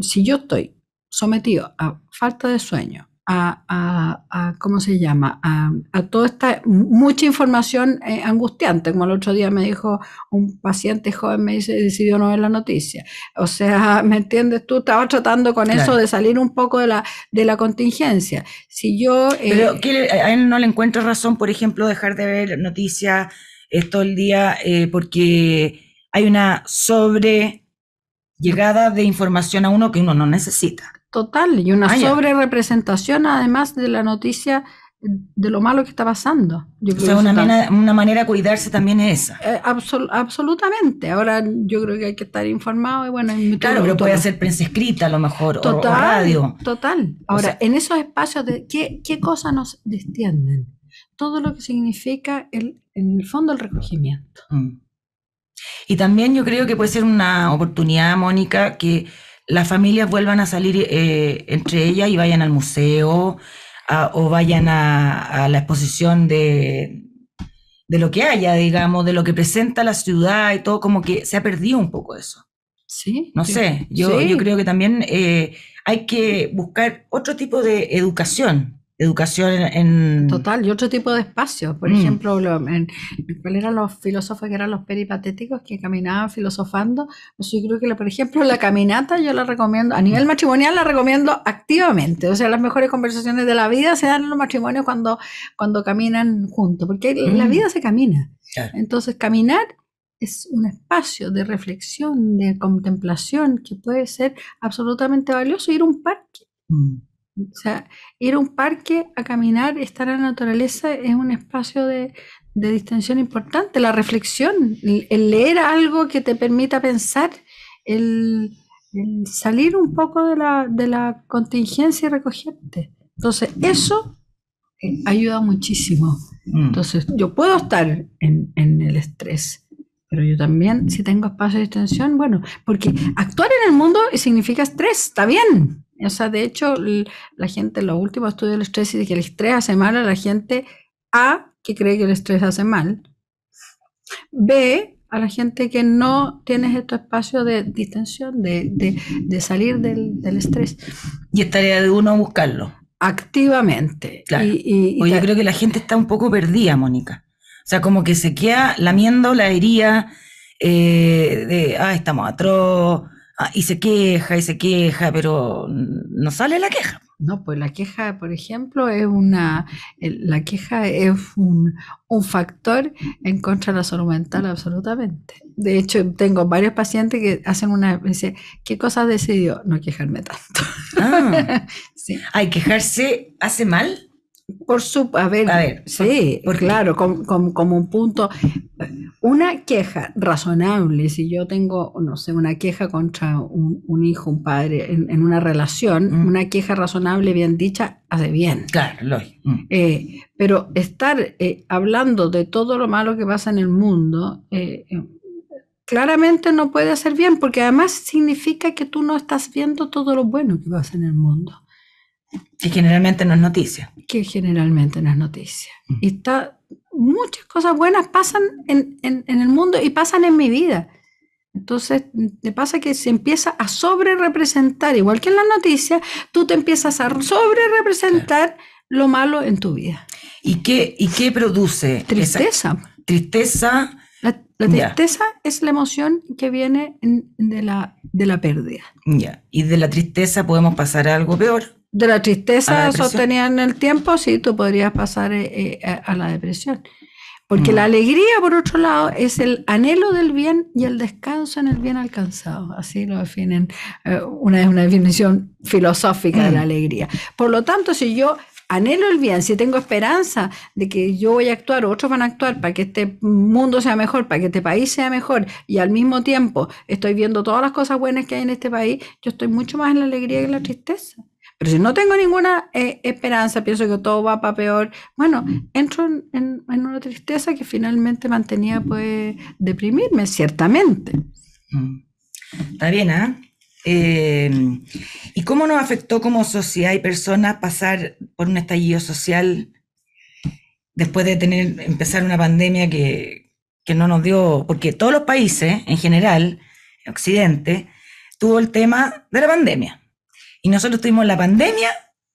si yo estoy sometido a falta de sueño, a, ¿cómo se llama? A, a, toda esta, mucha información eh, angustiante, como el otro día me dijo un paciente joven, me dice, decidió no ver la noticia. O sea, ¿me entiendes? Tú estabas tratando con eso de salir un poco de la, de la contingencia. Si yo... Eh, Pero a él no le encuentro razón, por ejemplo, dejar de ver noticias eh, todo el día porque hay una sobre llegada de información a uno que uno no necesita total y una sobre representación además de la noticia de lo malo que está pasando. Yo creo una, manera, de cuidarse también es esa. Eh, absolutamente. Ahora yo creo que hay que estar informado y bueno, claro, pero puede ser prensa escrita a lo mejor o, radio. Total. Ahora, en esos espacios, de, ¿qué, ¿qué cosas nos distienden? Todo lo que significa el, en el fondo el recogimiento. Mm. Y también yo creo que puede ser una oportunidad, Mónica, que las familias vuelvan a salir eh, entre ellas y vayan al museo o vayan a, la exposición de, lo que haya, digamos, de lo que presenta la ciudad y todo, como que se ha perdido un poco eso. Sí. No sé, yo, yo creo que también eh, hay que buscar otro tipo de educación educación en, Total, y otro tipo de espacio Por mm. ejemplo, lo, ¿cuáles eran los filósofos que eran los peripatéticos que caminaban filosofando? Pues yo creo que, por ejemplo, la caminata yo la recomiendo, a nivel matrimonial la recomiendo activamente. O sea, las mejores conversaciones de la vida se dan en los matrimonios cuando, cuando caminan juntos, porque en mm. la vida se camina. Entonces, caminar es un espacio de reflexión, de contemplación que puede ser absolutamente valioso ir a un parque. Mm. O sea, ir a un parque a caminar, estar en la naturaleza es un espacio de, de distensión importante. La reflexión, el leer algo que te permita pensar, el, salir un poco de la, de la, contingencia y recogerte. Entonces, eso eh, ayuda muchísimo. Mm. Entonces, yo puedo estar en, en el estrés, pero yo también, si tengo espacio de distensión, bueno, porque actuar en el mundo significa estrés, está bien. O sea, de hecho, la gente, lo último estudio del estrés dice que el estrés hace mal a la gente A, que cree que el estrés hace mal. B, a la gente que no tienes este espacio de distensión, de, salir del, estrés. Y es tarea de uno buscarlo. Activamente. Claro. Y, yo creo que la gente está un poco perdida, Mónica. O sea, como que se queda lamiendo la herida eh, de, ah, estamos atroz, Ah, y se queja y se queja, pero no sale la queja. No, pues la queja, por ejemplo, es una, la queja es un, factor en contra de la salud mental absolutamente. De hecho, tengo varios pacientes que hacen una, dice ¿qué cosa decidió? No quejarme tanto. ¿Hay ah. sí. quejarse hace mal. Por su, a ver, sí, por, claro, como, un punto, una queja razonable, si yo tengo, no sé, una queja contra un, hijo, un padre, en, una relación, mm. una queja razonable, bien dicha, hace bien. Claro, lo mm. eh, Pero estar eh, hablando de todo lo malo que pasa en el mundo, eh, claramente no puede hacer bien, porque además significa que tú no estás viendo todo lo bueno que pasa en el mundo. Que generalmente no es noticia. Que generalmente no es noticia. Mm. Y está, muchas cosas buenas pasan en, el mundo y pasan en mi vida. Entonces, te pasa que se empieza a sobre representar, igual que en las noticias, tú te empiezas a sobre representar lo malo en tu vida. ¿Y qué, y qué produce? Tristeza. tristeza. La, tristeza es la emoción que viene de, la, de la pérdida. Ya. Y de la tristeza podemos pasar a algo peor de la tristeza sostenida en el tiempo, sí, tú podrías pasar eh, eh, a, la depresión. Porque la mm. alegría, por otro lado, es el anhelo del bien y el descanso en el bien alcanzado. Así lo definen, eh, una una definición filosófica de la mm. alegría. Por lo tanto, si yo anhelo el bien, si tengo esperanza de que yo voy a actuar o otros van a actuar para que este mundo sea mejor, para que este país sea mejor y al mismo tiempo estoy viendo todas las cosas buenas que hay en este país, yo estoy mucho más en la alegría que en la tristeza. Pero si no tengo ninguna eh, esperanza, pienso que todo va para peor, bueno, mm. entro en, una tristeza que finalmente mantenía pues deprimirme, ciertamente. Mm. Está bien, ¿ah? ¿eh? y cómo nos afectó como sociedad y personas pasar por un estallido social después de tener, empezar una pandemia que, que no nos dio, porque todos los países en general, Occidente, tuvo el tema de la pandemia. Y nosotros tuvimos la pandemia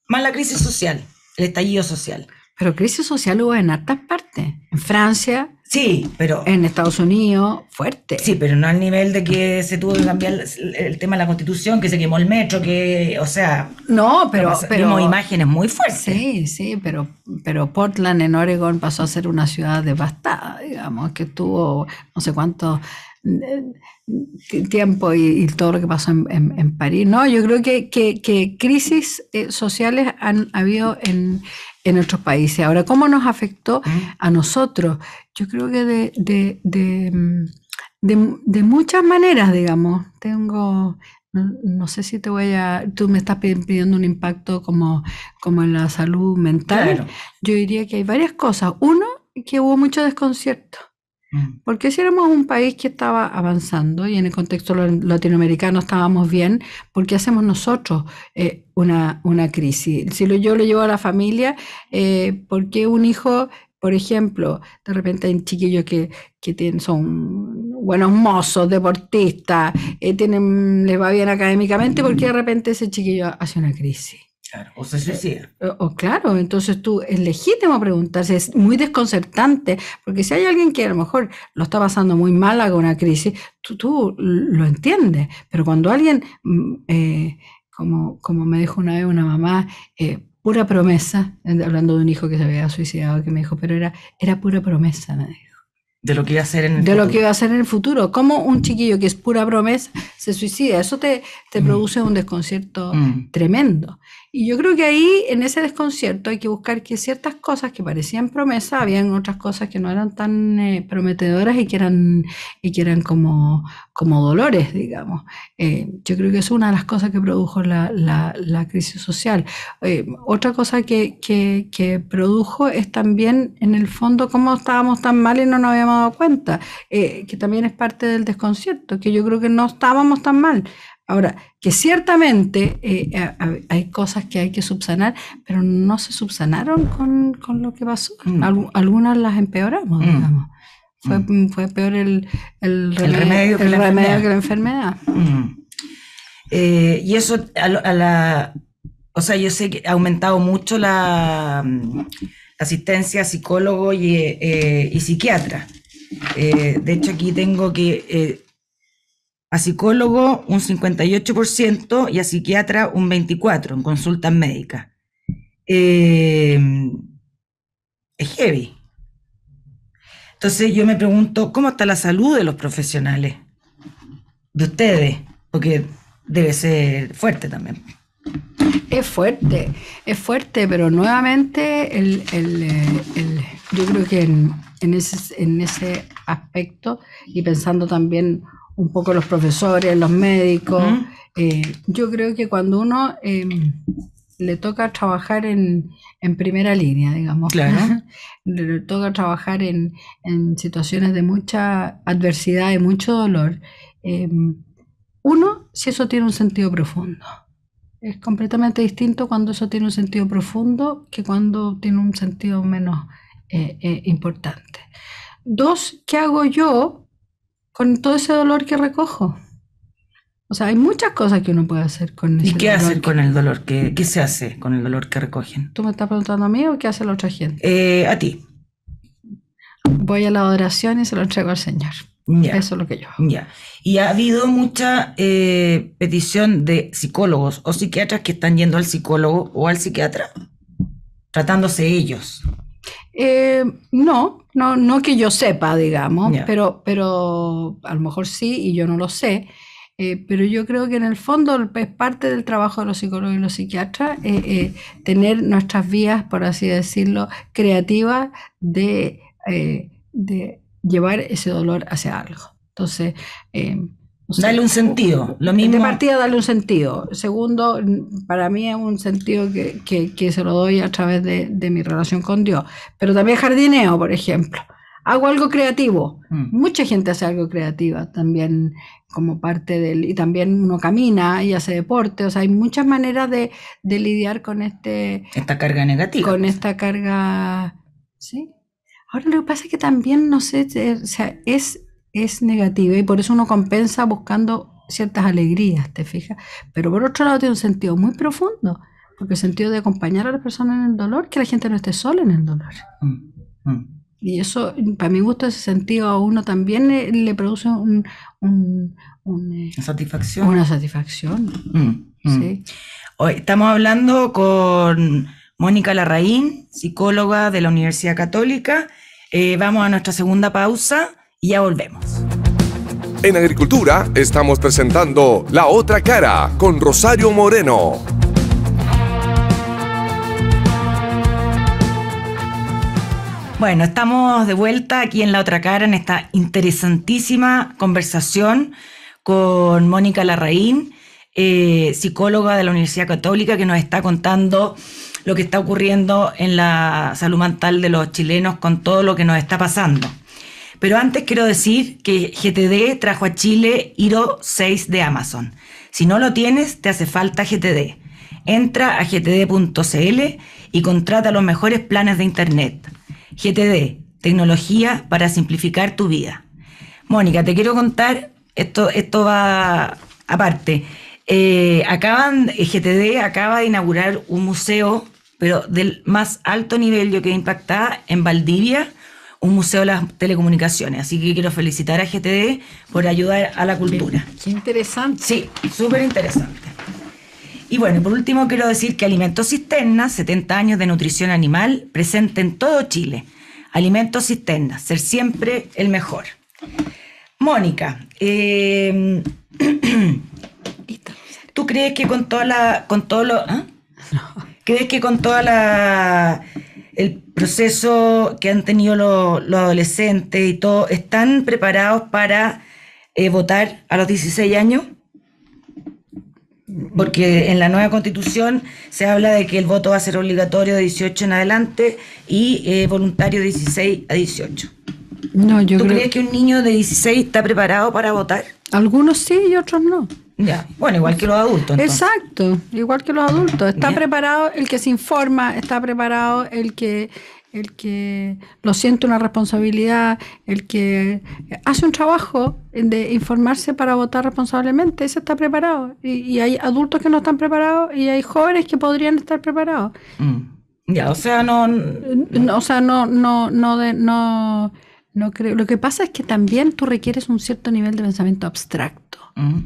más la crisis social, el estallido social. Pero crisis social hubo en hartas partes. En Francia. Sí, pero. En Estados Unidos, fuerte. Sí, pero no al nivel de que se tuvo que cambiar el, tema de la constitución, que se quemó el metro, que. O sea. No, pero. pero vimos imágenes muy fuertes. Sí, sí, pero, pero Portland en Oregon pasó a ser una ciudad devastada, digamos, que tuvo no sé cuántos eh, tiempo y, todo lo que pasó en, en, París. No, yo creo que, que, crisis eh, sociales han habido en, en, nuestros países. Ahora, ¿cómo nos afectó a nosotros? Yo creo que de, de, de, de, muchas maneras, digamos. Tengo, no, sé si te voy a, tú me estás pidiendo un impacto como, como en la salud mental. Yo diría que hay varias cosas. Uno, que hubo mucho desconcierto. Mm. Porque si éramos un país que estaba avanzando y en el contexto latinoamericano estábamos bien, ¿por qué hacemos nosotros eh, una, crisis? Si lo, yo lo llevo a la familia, eh, ¿por qué un hijo, por ejemplo, de repente hay chiquillo que, que tienen, son buenos mozos, deportistas, eh, les va bien académicamente, ¿por qué de repente ese chiquillo hace una crisis? Claro, o se suicida. Eh, o, claro, entonces tú es legítimo preguntarse, es muy desconcertante, porque si hay alguien que a lo mejor lo está pasando muy mal con una crisis, tú, lo entiendes, pero cuando alguien, mm, eh, como, como me dijo una vez una mamá, eh, pura promesa, hablando de un hijo que se había suicidado, que me dijo, pero era, era pura promesa, me dijo. De lo que iba a hacer en el de futuro. lo que iba a hacer en el futuro. ¿Cómo un chiquillo que es pura promesa se suicida? Eso te, te mm. produce un desconcierto mm. tremendo. Y yo creo que ahí, en ese desconcierto, hay que buscar que ciertas cosas que parecían promesas, habían otras cosas que no eran tan eh, prometedoras y que eran, y que eran como, dolores, digamos. Eh, yo creo que es una de las cosas que produjo la, la, crisis social. Eh, otra cosa que, que, que, produjo es también, en el fondo, cómo estábamos tan mal y no nos habíamos dado cuenta, que también es parte del desconcierto, que yo creo que no estábamos tan mal. Ahora, que ciertamente eh, hay cosas que hay que subsanar, pero no se subsanaron con, lo que pasó. Mm. algunas las empeoramos, mm. digamos. Mm. Fue, peor el, remedio, que, la enfermedad. Eh, y eso a, la... O sea, yo sé que ha aumentado mucho la, asistencia a psicólogo y, eh, y psiquiatra. de hecho, aquí tengo que a psicólogo un 58% y a psiquiatra un 24% en consultas médicas. Em, es heavy. Entonces yo me pregunto, ¿cómo está la salud de los profesionales? De ustedes, porque debe ser fuerte también. Es fuerte, es fuerte, pero nuevamente eh, yo creo que en, en, ese, en ese aspecto y pensando también un poco los profesores, los médicos. Eh, yo creo que cuando uno em, le toca trabajar en, primera línea, digamos, le toca trabajar en, situaciones de mucha adversidad y mucho dolor, em, uno, si eso tiene un sentido profundo. Es completamente distinto cuando eso tiene un sentido profundo que cuando tiene un sentido menos eh, eh, importante. Dos, ¿qué hago yo con todo ese dolor que recojo. O sea, hay muchas cosas que uno puede hacer con ese ¿Y qué hace con el dolor? ¿Qué, se hace con el dolor que recogen? ¿Tú me estás preguntando a mí o qué hace la otra gente? Eh, a ti. Voy a la oración y se lo entrego al Señor. Eso es lo que yo hago. Y ha habido mucha eh, petición de psicólogos o psiquiatras que están yendo al psicólogo o al psiquiatra tratándose ellos. Eh, no, no, no que yo sepa, digamos, pero, pero a lo mejor sí y yo no lo sé. Eh, pero yo creo que en el fondo es parte del trabajo de los psicólogos y los psiquiatras eh, tener nuestras vías, por así decirlo, creativas de, de llevar ese dolor hacia algo. Entonces, dale un sentido. Lo mismo. De partida, dale un sentido. Segundo, para mí es un sentido que, se lo doy a través de, mi relación con Dios. Pero también jardineo, por ejemplo. Hago algo creativo. Mm. Mucha gente hace algo creativo también como parte del... Y también uno camina y hace deporte. O sea, hay muchas maneras de, de lidiar con este... Esta carga negativa. Con pues. esta carga... Sí. Ahora lo que pasa es que también, no sé, o sea, es es negativa y por eso uno compensa buscando ciertas alegrías, ¿te fijas? Pero por otro lado tiene un sentido muy profundo, porque el sentido de acompañar a la persona en el dolor, que la gente no esté sola en el dolor. Mm, mm. Y eso, para mí gusta ese sentido a uno también le, produce un, eh, una satisfacción. Mm, Hoy estamos hablando con Mónica Larraín, psicóloga de la Universidad Católica. Eh, vamos a nuestra segunda pausa ya volvemos. En Agricultura estamos presentando La Otra Cara con Rosario Moreno. Bueno, estamos de vuelta aquí en La Otra Cara en esta interesantísima conversación con Mónica Larraín, eh, psicóloga de la Universidad Católica, que nos está contando lo que está ocurriendo en la salud mental de los chilenos con todo lo que nos está pasando. Pero antes quiero decir que GTD trajo a Chile IRO 6 de Amazon. Si no lo tienes, te hace falta GTD. Entra a gtd.cl y contrata los mejores planes de Internet. GTD, tecnología para simplificar tu vida. Mónica, te quiero contar, esto, esto va aparte. Eh, acaban, eh, GTD acaba de inaugurar un museo, pero del más alto nivel, yo quedé impactada, en Valdivia, un museo de las telecomunicaciones. Así que quiero felicitar a GTD por ayudar a la cultura. Qué interesante. Sí, súper interesante. Y bueno, por último quiero decir que Alimentos Cisterna, 70 años de nutrición animal, presente en todo Chile. Alimentos Cisterna, ser siempre el mejor. Mónica, em, ¿tú crees que con toda la... Con todo lo, ¿ah? ¿Crees que con toda la el proceso que han tenido los adolescentes y todo, ¿están preparados para eh, votar a los 16 años? Porque en la nueva constitución se habla de que el voto va a ser obligatorio de 18 en adelante y eh, voluntario de 16 a 18. No, yo ¿Tú creo... crees que un niño de 16 está preparado para votar? Algunos sí y otros no. Bueno, igual que los adultos. Exacto, igual que los adultos. Está preparado el que se informa, está preparado el que el que lo siente una responsabilidad, el que hace un trabajo de informarse para votar responsablemente, ese está preparado. Y, hay adultos que no están preparados y hay jóvenes que podrían estar preparados. Mm. Ya, o sea, no, O sea, no, no, creo. Lo que pasa es que también tú requieres un cierto nivel de pensamiento abstracto. Mm.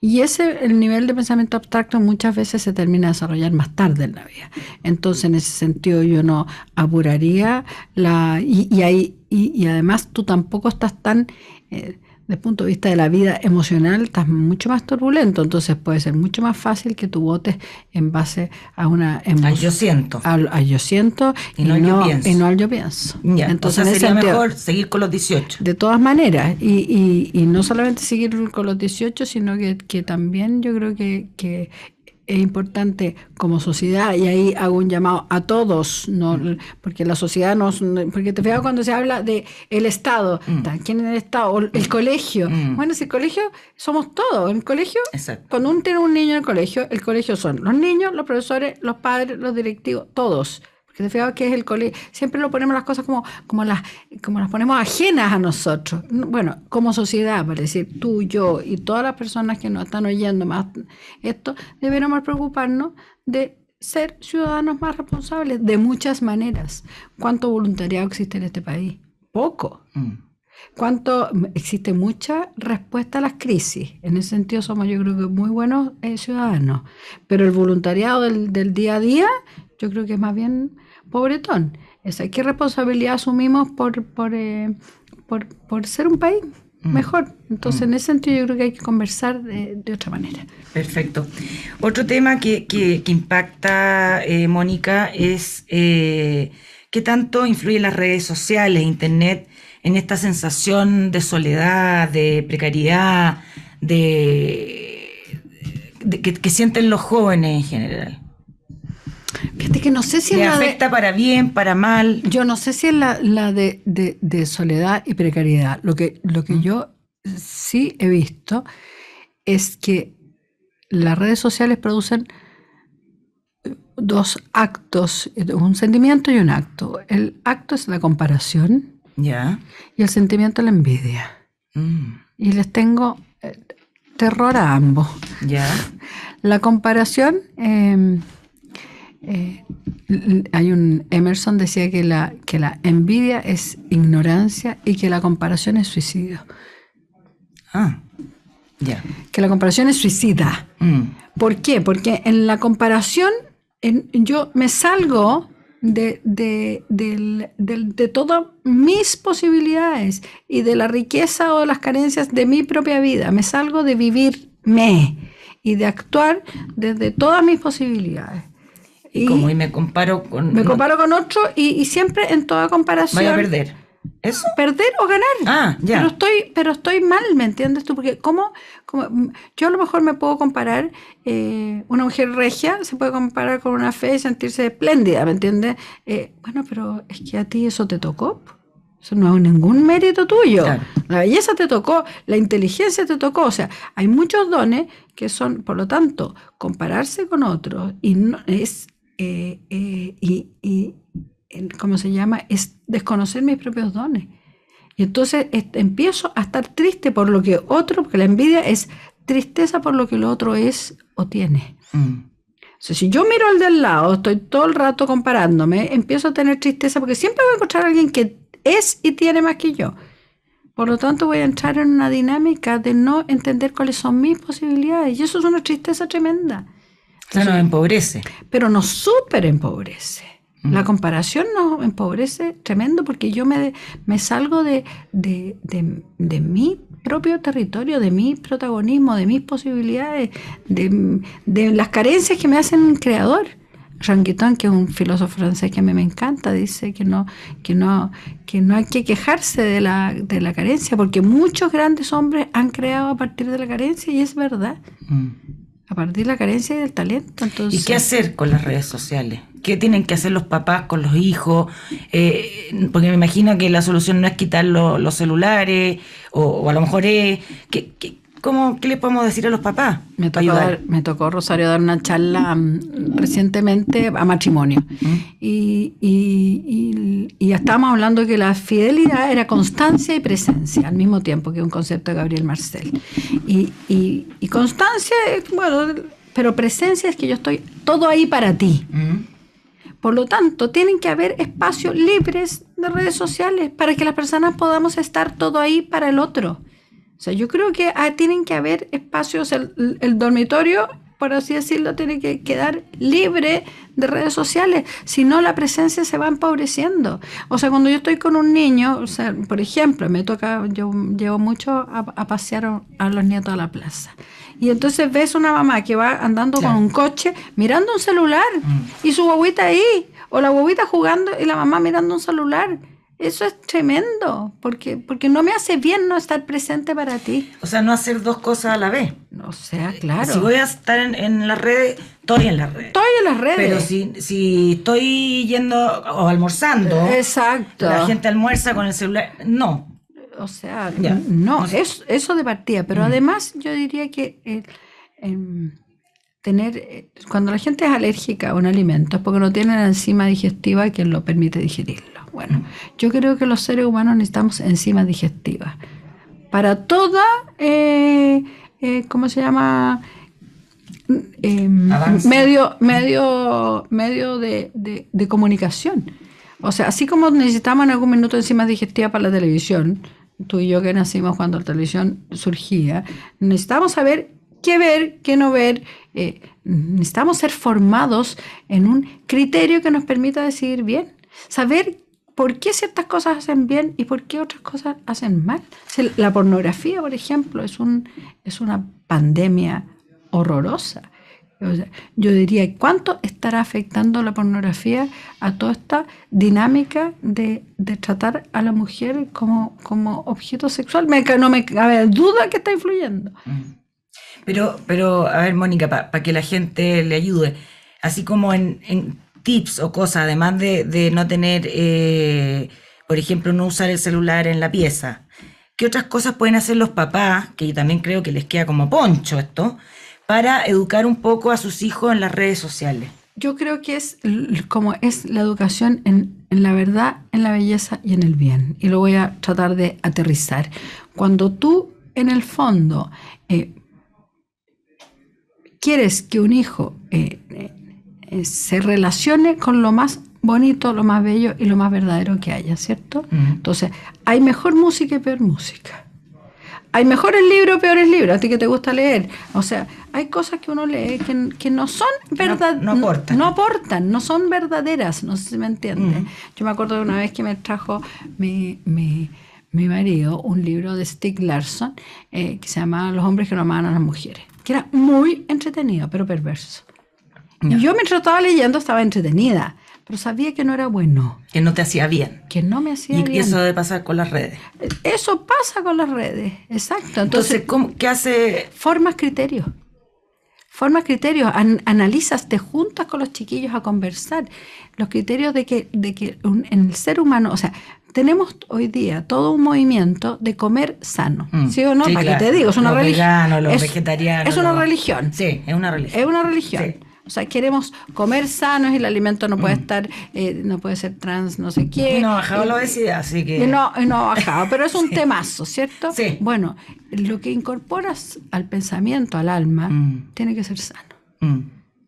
Y ese el nivel de pensamiento abstracto muchas veces se termina de desarrollar más tarde en la vida. Entonces, en ese sentido, yo no apuraría la. Y, y ahí, y, además, tú tampoco estás tan. Eh, desde el punto de vista de la vida emocional estás mucho más turbulento, entonces puede ser mucho más fácil que tú votes en base a una emoción. yo siento. Al, yo siento y, no, yo Y no al yo pienso. entonces, es mejor seguir con los 18. De todas maneras, y, y, no solamente seguir con los 18, sino que, también yo creo que, que es importante como sociedad, y ahí hago un llamado a todos, ¿no? porque la sociedad no Porque te fijas cuando se habla de el Estado, mm. ¿quién es el Estado? el mm. colegio. Mm. Bueno, si el colegio somos todos. El colegio, Exacto. cuando un tiene un niño en el colegio, el colegio son los niños, los profesores, los padres, los directivos, todos. Que te que es el colegio. Siempre lo ponemos las cosas como, como, las, como las ponemos ajenas a nosotros. Bueno, como sociedad, para decir tú, yo y todas las personas que nos están oyendo más esto, deberíamos preocuparnos de ser ciudadanos más responsables de muchas maneras. ¿Cuánto voluntariado existe en este país? Poco. Mm. ¿Cuánto existe mucha respuesta a las crisis? En ese sentido somos yo creo que muy buenos eh, ciudadanos, pero el voluntariado del, día a día yo creo que es más bien pobretón. ¿Qué responsabilidad asumimos por, por, eh, ser un país? Mm. mejor. Entonces, mm. en ese sentido, yo creo que hay que conversar eh, de, otra manera. Perfecto. Otro tema que, impacta, eh, Mónica, es qué tanto influyen las redes sociales, Internet, en esta sensación de soledad, de precariedad, de, que sienten los jóvenes en general. Fíjate que no sé si afecta para bien, para mal. Yo no sé si es la, de, soledad y precariedad. Lo que, lo que mm. yo sí he visto es que las redes sociales producen eh, dos actos, eh, un sentimiento y un acto. El acto es la comparación ya y el sentimiento la envidia. Mm. Y les tengo eh, terror a ambos. ya La comparación... Em, eh, hay un Emerson decía que la, que la envidia es ignorancia y que la comparación es suicidio. Ah, ya. Que la comparación es suicida. Mm. ¿Por qué? Porque en la comparación yo me salgo de, de, de, todas mis posibilidades y de la riqueza o de las carencias de mi propia vida. Me salgo de vivirme y de actuar desde todas mis posibilidades. Y, me comparo con... Me comparo con otro y, siempre en toda comparación... Voy a perder. ¿Eso? Perder o ganar. Ah, ya. Pero estoy, pero estoy mal, ¿me entiendes tú? Porque ¿cómo, mm, yo a lo mejor me puedo comparar, eh, una mujer regia se puede comparar con una fe y sentirse espléndida, ¿me entiendes? Eh, bueno, pero es que a ti eso te tocó. Eso no es ningún mérito tuyo. La belleza te tocó, la inteligencia te tocó. O sea, hay muchos dones que son, por lo tanto, compararse con otros y es eh, eh, y, ¿cómo se llama? Es desconocer mis propios dones. Y entonces empiezo a estar triste por lo que otro, porque la envidia es tristeza por lo que el otro es o tiene. Mm. O sea, si yo miro al del lado, estoy todo el rato comparándome, empiezo a tener tristeza porque siempre voy a encontrar a alguien que es y tiene más que yo. Por lo tanto, voy a entrar en una dinámica de no entender cuáles son mis posibilidades. Y eso es una tristeza tremenda sea, nos empobrece. Pero nos súper empobrece. Mm. La comparación nos empobrece tremendo porque yo me, me salgo de, mi propio territorio, de mi protagonismo, de mis posibilidades, de, las carencias que me hacen un creador. Ranguitón, que es un filósofo francés que a mí me encanta, dice que no, que no, que no hay que quejarse de la, carencia, porque muchos grandes hombres han creado a partir de la carencia y es verdad. Mm a partir de la carencia del talento. ¿Y qué hacer con las redes sociales? ¿Qué tienen que hacer los papás con los hijos? Eh, porque me imagino que la solución no es quitar los celulares, o, a lo mejor es... ¿qué, ¿Cómo, ¿Qué le podemos decir a los papás? Me tocó, Rosario dar una charla mm, recientemente a matrimonio. Y, y, estábamos hablando que la fidelidad era constancia y presencia al mismo tiempo, que un concepto de Gabriel Marcel. Y, y constancia, bueno, pero presencia es que yo estoy todo ahí para ti. Por lo tanto, tienen que haber espacios libres de redes sociales para que las personas podamos estar todo ahí para el otro. O sea, yo creo que ah, tienen que haber espacios, el, dormitorio por así decirlo, tiene que quedar libre de redes sociales, si no la presencia se va empobreciendo. O sea, cuando yo estoy con un niño, o sea, por ejemplo, me toca, yo llevo mucho a, pasear a los nietos a la plaza. Y entonces ves una mamá que va andando con un coche, mirando un celular, mm. y su guaguita ahí, o la guaguita jugando y la mamá mirando un celular. Eso es tremendo, porque, porque no me hace bien no estar presente para ti. O sea, no hacer dos cosas a la vez. O sea, claro. Si voy a estar en, en las redes, estoy en las redes. Estoy en las redes. Pero si, estoy yendo o almorzando, Exacto. la gente almuerza con el celular. No. O sea, no, es, eso de partida. Pero además yo diría que... Em, eh, cuando la gente es alérgica a un alimento es porque no tiene la enzima digestiva que lo permite digerirlo. Bueno, yo creo que los seres humanos necesitamos enzimas digestivas para toda, eh, eh, ¿cómo se llama? Em, medio, medio, medio de, comunicación. O sea, así como necesitamos en algún minuto enzimas digestivas para la televisión, tú y yo que nacimos cuando la televisión surgía, necesitamos saber qué ver, qué no ver. Eh, necesitamos ser formados en un criterio que nos permita decidir bien, saber por qué ciertas cosas hacen bien y por qué otras cosas hacen mal. La pornografía, por ejemplo, es, un, es una pandemia horrorosa. yo diría, ¿cuánto estará afectando la pornografía a toda esta dinámica de, de tratar a la mujer como, como objeto sexual? Me, no me cabe duda que está influyendo. Mm. Pero, pero a ver, Mónica, para que la gente le ayude, así como en, tips o cosas, además de, no tener, eh, por ejemplo, no usar el celular en la pieza, ¿qué otras cosas pueden hacer los papás, que yo también creo que les queda como poncho esto, para educar un poco a sus hijos en las redes sociales? Yo creo que es como es la educación en, la verdad, en la belleza y en el bien. Y lo voy a tratar de aterrizar. Cuando tú en el fondo eh, quieres que un hijo eh, eh, eh, se relacione con lo más bonito, lo más bello y lo más verdadero que haya, ¿cierto? Entonces, hay mejor música y peor música. Hay mejores libros, peores libros, a ti que te gusta leer. O sea, hay cosas que uno lee que, no son verdaderas. No, aportan. No, aportan, no son verdaderas, no sé si me entienden. Yo me acuerdo de una vez que me trajo mi, mi, marido un libro de Stig Larsson que se llama Los hombres que no aman a las mujeres que era muy entretenido, pero perverso. Y yo mientras estaba leyendo estaba entretenida, pero sabía que no era bueno. Que no te hacía bien. Que no me hacía bien. Y eso de pasar con las redes. Eso pasa con las redes, exacto. Entonces, ¿qué hace? Formas criterios formas criterios, analizas, te juntas con los chiquillos a conversar. Los criterios de que, de que en el ser humano, o sea, tenemos hoy día todo un movimiento de comer sano. Mm. ¿Sí o no? ¿Para qué digo? Es una religión. Los veganos, los vegetarianos. Es una religión. Sí, es una religión. Es una religión. O sea, queremos comer sanos y el alimento no puede mm. estar, eh, no puede ser trans, no sé qué. Y no ha bajado la obesidad, así que. No, no ha bajado, pero es un temazo, ¿cierto? Sí. Bueno, lo que incorporas al pensamiento, al alma, mm. tiene que ser sano. Mm.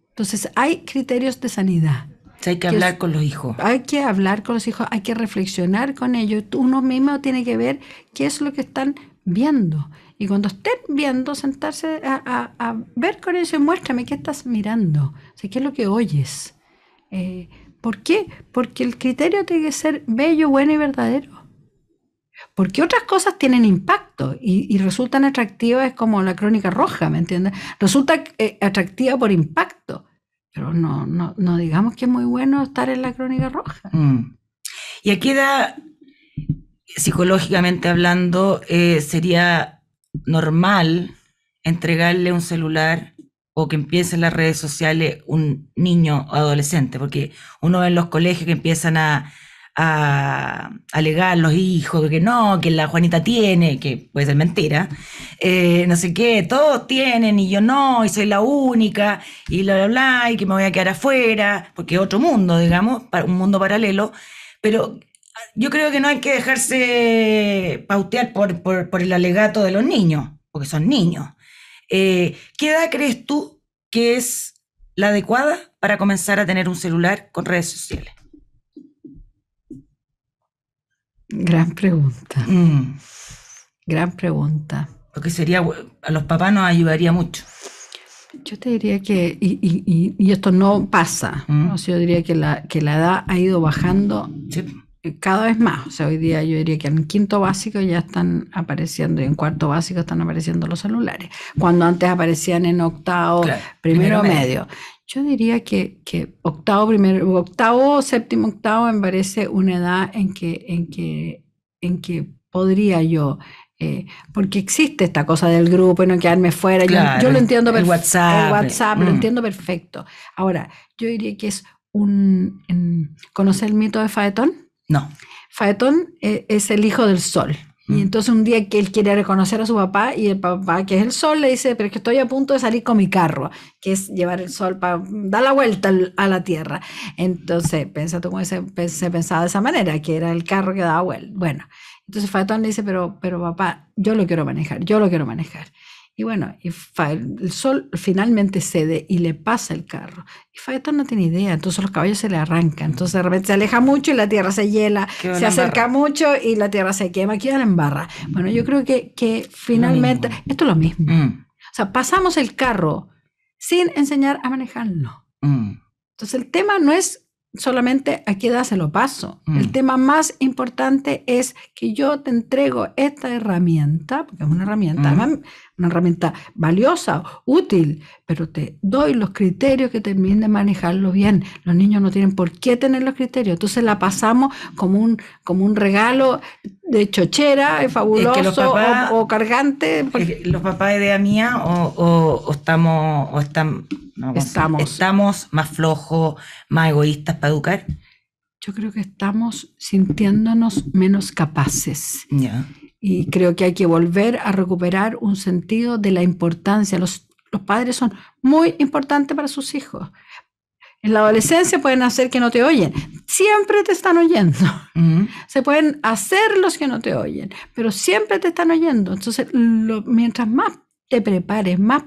Entonces, hay criterios de sanidad. hay que, hablar con los hijos. Hay que hablar con los hijos, hay que reflexionar con ellos. Uno mismo tiene que ver qué es lo que están viendo y cuando estén viendo, sentarse a, ver con y muéstrame qué estás mirando, sé qué es lo que oyes. Eh, ¿Por qué? Porque el criterio tiene que ser bello, bueno y verdadero. Porque otras cosas tienen impacto y, resultan atractivas, es como la crónica roja, ¿me entiendes? Resulta eh, atractiva por impacto, pero no, no, no, digamos que es muy bueno estar en la crónica roja. Mm. ¿Y aquí da, psicológicamente hablando, eh, sería normal entregarle un celular o que empiece en las redes sociales un niño o adolescente, porque uno ve en los colegios que empiezan a, a alegar los hijos que no, que la Juanita tiene, que puede ser mentira, eh, no sé qué, todos tienen y yo no, y soy la única, y bla, bla, bla, y que me voy a quedar afuera, porque es otro mundo, digamos, un mundo paralelo, pero yo creo que no hay que dejarse pautear por, el alegato de los niños, porque son niños. Eh, ¿Qué edad crees tú que es la adecuada para comenzar a tener un celular con redes sociales? Gran pregunta. Mm. Gran pregunta. Porque sería, a los papás nos ayudaría mucho. Yo te diría que, y, esto no pasa, mm. yo diría que la, que la edad ha ido bajando sí cada vez más. O sea, hoy día yo diría que en quinto básico ya están apareciendo y en cuarto básico están apareciendo los celulares. Cuando antes aparecían en octavo, primero, medio. Yo diría que, octavo, primero, octavo, séptimo, octavo me parece una edad en que, en que, en que podría yo eh, porque existe esta cosa del grupo y no quedarme fuera. yo, lo entiendo perfecto. WhatsApp. WhatsApp, lo mm. entiendo perfecto. Ahora, yo diría que es un. En, ¿Conocer el mito de Faetón? No. Faetón eh, es el hijo del sol. Y mm. entonces un día que él quiere reconocer a su papá y el papá, que es el sol, le dice, pero es que estoy a punto de salir con mi carro, que es llevar el sol para dar la vuelta a la tierra. Entonces, pensa tú cómo se, pensaba de esa manera, que era el carro que daba vuelta. Bueno, entonces Faetón le dice, pero, pero papá, yo lo quiero manejar, yo lo quiero manejar. Y bueno, y el sol finalmente cede y le pasa el carro. Y Faeta no tiene idea, entonces los caballos se le arrancan. Entonces de repente se aleja mucho y la tierra se hiela, se acerca mucho y la tierra se quema, queda en barra. Bueno, yo creo que, que finalmente esto es lo mismo. Mm. O sea, pasamos el carro sin enseñar a manejarlo. Mm. Entonces el tema no es solamente a qué lo paso. Mm. El tema más importante es que yo te entrego esta herramienta, porque es una herramienta, una herramienta valiosa, útil, pero te doy los criterios que terminen de manejarlo bien. Los niños no tienen por qué tener los criterios. Entonces la pasamos como un, como un regalo de chochera, eh, fabuloso o, cargante. Porque... Los papás de idea mía o, estamos, están, estamos. estamos más flojos, más egoístas para educar. Yo creo que estamos sintiéndonos menos capaces. ya. Y creo que hay que volver a recuperar un sentido de la importancia. Los, los padres son muy importantes para sus hijos. En la adolescencia pueden hacer que no te oyen. Siempre te están oyendo. Se pueden hacer los que no te oyen, pero siempre te están oyendo. Entonces, mientras más te prepares, más,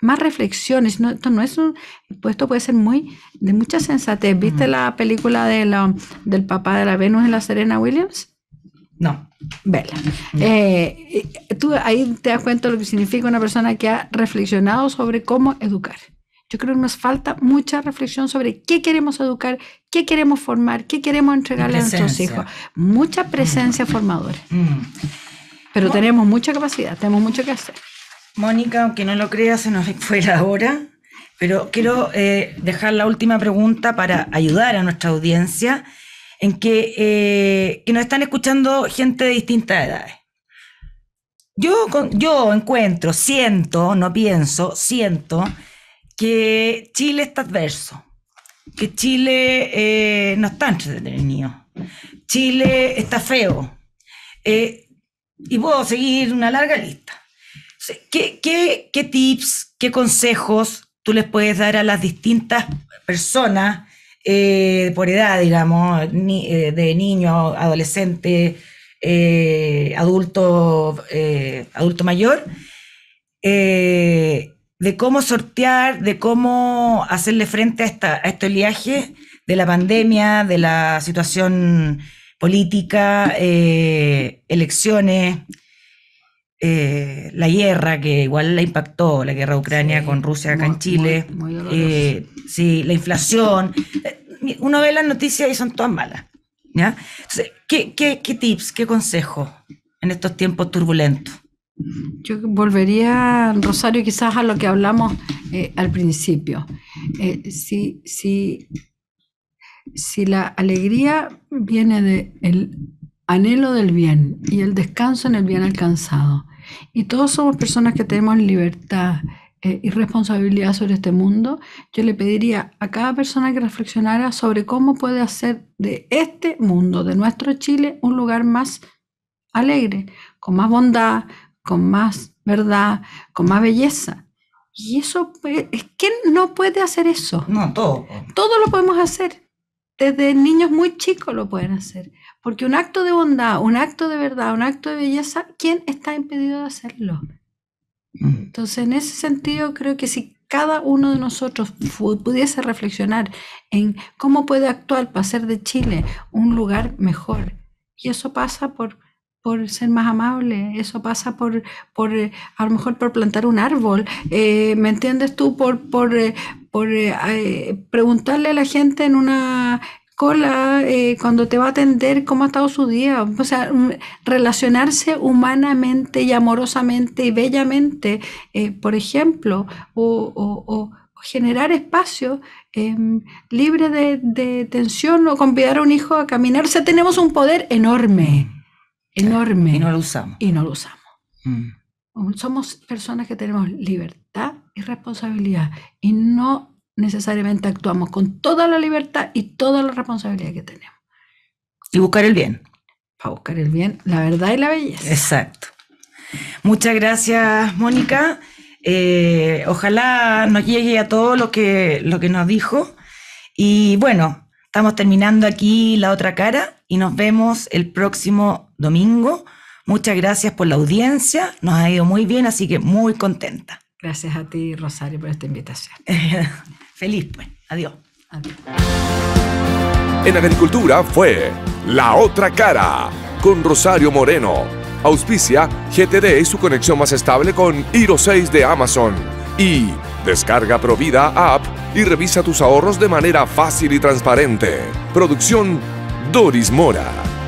más reflexiones, esto no es un, puede ser muy de mucha sensatez. ¿Viste la película de la, del papá de la Venus en la Serena Williams? No. Vela. Eh, tú ahí te das cuenta lo que significa una persona que ha reflexionado sobre cómo educar. Yo creo que nos falta mucha reflexión sobre qué queremos educar, qué queremos formar, qué queremos entregarle a nuestros hijos. Mucha mm. presencia formadora. Mm. Pero tenemos mucha capacidad, tenemos mucho que hacer. Mónica, aunque no lo creas, se nos fue la hora, pero quiero eh, dejar la última pregunta para ayudar a nuestra audiencia en eh, que, nos están escuchando gente de distintas edades. Yo, yo encuentro, siento, no pienso, siento que Chile está adverso, que Chile eh, no está entretenido, Chile está feo, eh, y puedo seguir una larga lista. ¿Qué, qué tips, qué consejos tú les puedes dar a las distintas personas eh, por edad, digamos, eh, de niño, adolescente, eh, adulto, adulto mayor, de cómo sortear, de cómo hacerle frente a, esta, a este oleaje de la pandemia, de la situación política, elecciones, la guerra que igual la impactó, la guerra de Ucrania con Rusia acá en Chile, sí, la inflación. Eh, uno ve las noticias y son todas malas. ¿qué, tips, qué consejos en estos tiempos turbulentos? Yo volvería, Rosario, quizás a lo que hablamos eh, al principio. Eh, si, si, la alegría viene del anhelo del bien y el descanso en el bien alcanzado, y todos somos personas que tenemos libertad eh, irresponsabilidad sobre este mundo, yo le pediría a cada persona que reflexionara sobre cómo puede hacer de este mundo, de nuestro Chile, un lugar más alegre, con más bondad, con más verdad, con más belleza. Y eso, ¿quién no puede hacer eso? No, todo. Todo lo podemos hacer. Desde niños muy chicos lo pueden hacer. Porque un acto de bondad, un acto de verdad, un acto de belleza, ¿quién está impedido de hacerlo? Entonces, en ese sentido, creo que si cada uno de nosotros pudiese reflexionar en cómo puede actuar para hacer de Chile un lugar mejor, y eso pasa por por ser más amable, eso pasa por, por eh, a lo mejor por plantar un árbol, eh, ¿me entiendes tú? Por, por, eh, por preguntarle a la gente en una, eh, cuando te va a atender, cómo ha estado su día. O sea, relacionarse humanamente y amorosamente y bellamente, eh, por ejemplo, o, generar espacio em, libre de, tensión o convidar a un hijo a caminarse. tenemos un poder enorme, mm. enorme. Y no lo usamos. Y no lo usamos. Mm. Somos personas que tenemos libertad y responsabilidad y no necesariamente actuamos con toda la libertad y toda la responsabilidad que tenemos. Y buscar el bien. Para buscar el bien, la verdad y la belleza. Exacto. Muchas gracias, Mónica. Eh, ojalá nos llegue a todo lo que, lo que nos dijo. Y bueno, estamos terminando aquí la otra cara y nos vemos el próximo domingo. Muchas gracias por la audiencia, nos ha ido muy bien, así que muy contenta. Gracias a ti, Rosario, por esta invitación. Feliz, pues. Adiós. En Agricultura fue La Otra Cara con Rosario Moreno. Auspicia GTD y su conexión más estable con Hero 6 de Amazon. Y descarga Provida App y revisa tus ahorros de manera fácil y transparente. Producción Doris Mora.